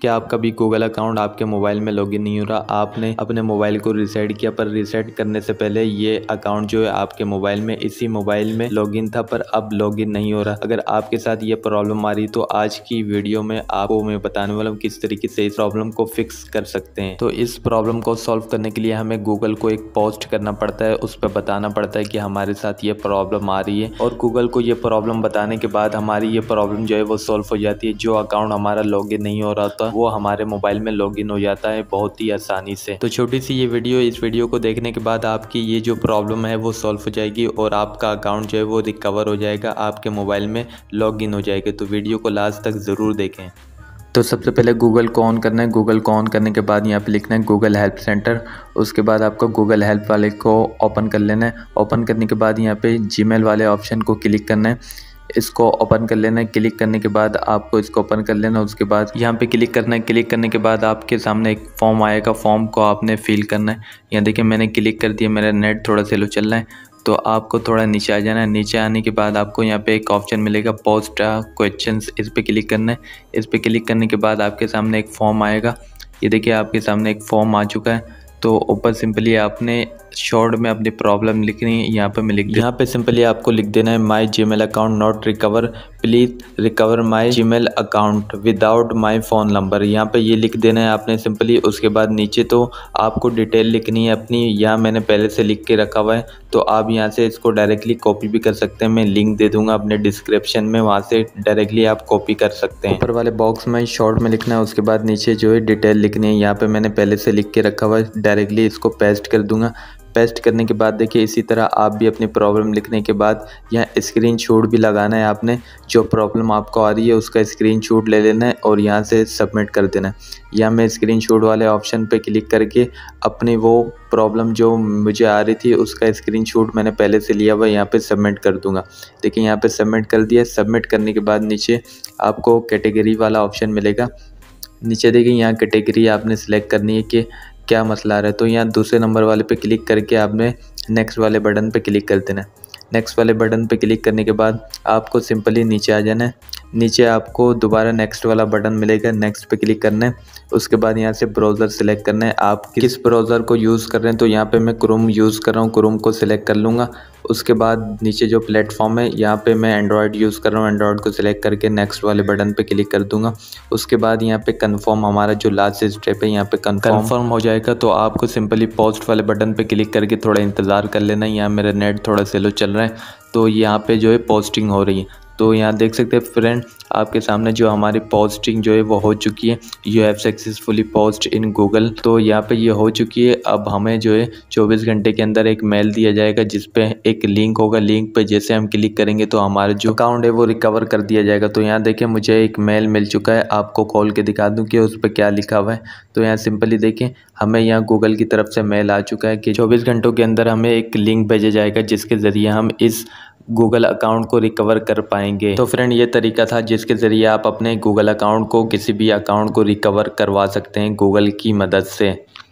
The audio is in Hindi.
क्या आपका भी गूगल अकाउंट आपके मोबाइल में लॉगिन नहीं हो रहा आपने अपने मोबाइल को रिसेट किया पर रिसेट करने से पहले ये अकाउंट जो है आपके मोबाइल में इसी मोबाइल में लॉगिन था पर अब लॉगिन नहीं हो रहा अगर आपके साथ ये प्रॉब्लम आ रही तो आज की वीडियो में आपको मैं बताने वाला हूँ किस तरीके से इस प्रॉब्लम को फिक्स कर सकते हैं तो इस प्रॉब्लम को सॉल्व करने के लिए हमें गूगल को एक पोस्ट करना पड़ता है उस पर बताना पड़ता है कि हमारे साथ ये प्रॉब्लम आ रही है और गूगल को ये प्रॉब्लम बताने के बाद हमारी ये प्रॉब्लम जो है वो सॉल्व हो जाती है जो अकाउंट हमारा लॉग नहीं हो रहा सकता वो हमारे मोबाइल में लॉग हो जाता है बहुत ही आसानी से तो छोटी सी ये वीडियो इस वीडियो को देखने के बाद आपकी ये जो प्रॉब्लम है वो सॉल्व हो जाएगी और आपका अकाउंट जो है वो रिकवर हो जाएगा आपके मोबाइल में लॉग हो जाएगा तो वीडियो को लास्ट तक ज़रूर देखें तो सबसे पहले गूगल को ऑन करना है गूगल को ऑन करने के बाद यहाँ पे लिखना है गूगल हेल्प सेंटर उसके बाद आपको गूगल हेल्प वाले को ओपन कर लेना है ओपन करने के बाद यहाँ पे जीमेल वाले ऑप्शन को क्लिक करना है इसको ओपन कर लेना है क्लिक करने के बाद आपको इसको ओपन कर लेना है उसके बाद यहाँ पे क्लिक करना है क्लिक करने के बाद आपके सामने एक फॉर्म आएगा फॉर्म को आपने फिल करना है यहाँ देखिए मैंने क्लिक कर दिया मेरा नेट थोड़ा सेलो चल रहा है तो आपको थोड़ा नीचे आ जाना है नीचे आने के बाद आपको यहाँ पे एक ऑप्शन मिलेगा पोस्ट क्वेश्चन इस पर क्लिक करना है इस पर क्लिक करने के बाद आपके सामने एक फॉर्म आएगा ये देखिए आपके सामने एक फॉर्म आ चुका है तो ऊपर सिंपली आपने शॉर्ट में अपनी प्रॉब्लम लिखनी है यहाँ पर मैं लिख यहाँ पे सिंपली आपको लिख देना है my G account not recover please recover my G account without my phone number यहाँ पर ये लिख देना है आपने सिंपली उसके बाद नीचे तो आपको डिटेल लिखनी है अपनी यहाँ मैंने पहले से लिख के रखा हुआ है तो आप यहाँ से इसको डायरेक्टली कॉपी भी कर सकते हैं मैं लिंक दे दूंगा अपने डिस्क्रिप्शन में वहाँ से डायरेक्टली आप कॉपी कर सकते हैं ऊपर वाले बॉक्स में शॉर्ट में लिखना है उसके बाद नीचे जो है डिटेल लिखनी है यहाँ पे मैंने पहले से लिख के रखा हुआ है डायरेक्टली इसको पेस्ट कर दूंगा पेस्ट करने के बाद देखिए इसी तरह आप भी अपनी प्रॉब्लम लिखने के बाद यहाँ स्क्रीन भी लगाना है आपने जो प्रॉब्लम आपको आ रही है उसका स्क्रीन ले लेना है और यहाँ से सबमिट कर देना है या मैं स्क्रीन वाले ऑप्शन पर क्लिक करके अपनी वो प्रॉब्लम जो मुझे आ रही थी उसका स्क्रीन मैंने पहले से लिया हुआ यहाँ पर सबमिट कर दूँगा देखिए यहाँ पर सबमिट कर दिया सबमिट करने के बाद नीचे आपको कैटेगरी वाला ऑप्शन मिलेगा नीचे देखिए यहाँ कैटेगरी आपने सेलेक्ट करनी है कि क्या मसला आ रहा है तो यहाँ दूसरे नंबर वाले पे क्लिक करके आपने नेक्स्ट वाले बटन पे क्लिक कर देना नेक्स्ट वाले बटन पे क्लिक करने के बाद आपको सिंपली नीचे आ जाना है नीचे आपको दोबारा नेक्स्ट वाला बटन मिलेगा नेक्स्ट पे क्लिक करना है उसके बाद यहाँ से ब्राउज़र सिलेक्ट करना है आप किस ब्राउज़र को यूज़ कर रहे हैं तो यहाँ पे मैं क्रोम यूज़ कर रहा हूँ क्रोम को सिलेक्ट कर लूँगा उसके बाद नीचे जो प्लेटफॉर्म है यहाँ पे मैं एंड्रॉयड यूज़ कर रहा हूँ एंड्रॉयड को सिलेक्ट करके नेक्स्ट वाले बटन पे क्लिक कर दूंगा उसके बाद यहाँ पे कंफर्म हमारा जो लास्ट स्टेप है यहाँ पे कंफर्म हो जाएगा तो आपको सिंपली पोस्ट वाले बटन पे क्लिक करके थोड़ा इंतज़ार कर लेना यहाँ मेरा नेट थोड़ा सेलो चल रहा है तो यहाँ पे जो है पोस्टिंग हो रही है तो यहाँ देख सकते हैं फ्रेंड आपके सामने जो हमारी पोस्टिंग जो है वो हो चुकी है you have successfully post in Google तो यहाँ पे ये यह हो चुकी है अब हमें जो है 24 घंटे के अंदर एक मेल दिया जाएगा जिस पे एक लिंक होगा लिंक पे जैसे हम क्लिक करेंगे तो हमारा जो अकाउंट है वो रिकवर कर दिया जाएगा तो यहाँ देखें मुझे एक मेल मिल चुका है आपको कॉल के दिखा दूँ कि उस पर क्या लिखा हुआ है तो यहाँ सिंपली देखें हमें यहाँ गूगल की तरफ से मेल आ चुका है कि चौबीस घंटों के अंदर हमें एक लिंक भेजा जाएगा जिसके ज़रिए हम इस गूगल अकाउंट को रिकवर कर पाएंगे तो फ्रेंड ये तरीका था जिसके ज़रिए आप अपने गूगल अकाउंट को किसी भी अकाउंट को रिकवर करवा सकते हैं गूगल की मदद से